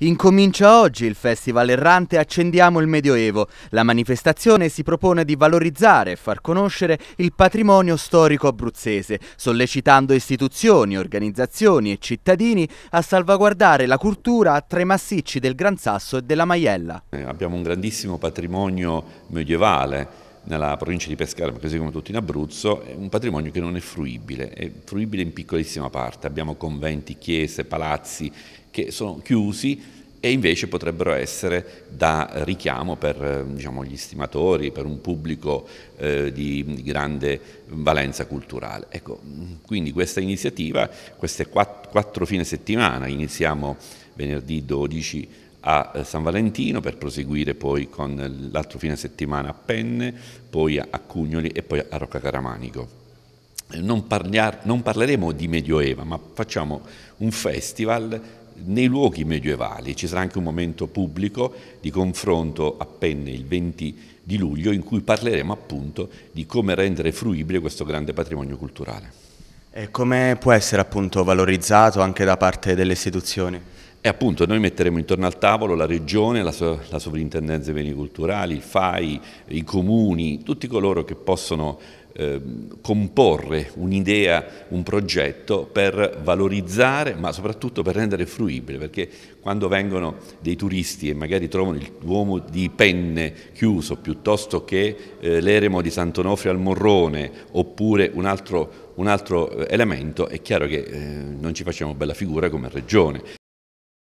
Incomincia oggi il Festival Errante Accendiamo il Medioevo. La manifestazione si propone di valorizzare e far conoscere il patrimonio storico abruzzese, sollecitando istituzioni, organizzazioni e cittadini a salvaguardare la cultura tra i massicci del Gran Sasso e della Maiella. Eh, abbiamo un grandissimo patrimonio medievale nella provincia di Pescara, ma così come tutto in Abruzzo, è un patrimonio che non è fruibile, è fruibile in piccolissima parte. Abbiamo conventi, chiese, palazzi che sono chiusi e invece potrebbero essere da richiamo per eh, diciamo, gli stimatori, per un pubblico eh, di grande valenza culturale. Ecco, quindi questa iniziativa, queste quattro fine settimana, iniziamo venerdì 12 a eh, San Valentino per proseguire poi con l'altro fine settimana a Penne, poi a Cugnoli e poi a Rocca Caramanico. Eh, non, parliar, non parleremo di Medioeva, ma facciamo un festival nei luoghi medievali. Ci sarà anche un momento pubblico di confronto a Penne il 20 di luglio in cui parleremo appunto di come rendere fruibile questo grande patrimonio culturale. E come può essere appunto valorizzato anche da parte delle istituzioni? E appunto noi metteremo intorno al tavolo la Regione, la, so la Sovrintendenza dei Beni Culturali, il FAI, i comuni, tutti coloro che possono ehm, comporre un'idea, un progetto per valorizzare ma soprattutto per rendere fruibile perché quando vengono dei turisti e magari trovano il Duomo di Penne chiuso piuttosto che eh, l'eremo di Sant'Onofrio al Morrone oppure un altro, un altro eh, elemento è chiaro che eh, non ci facciamo bella figura come regione.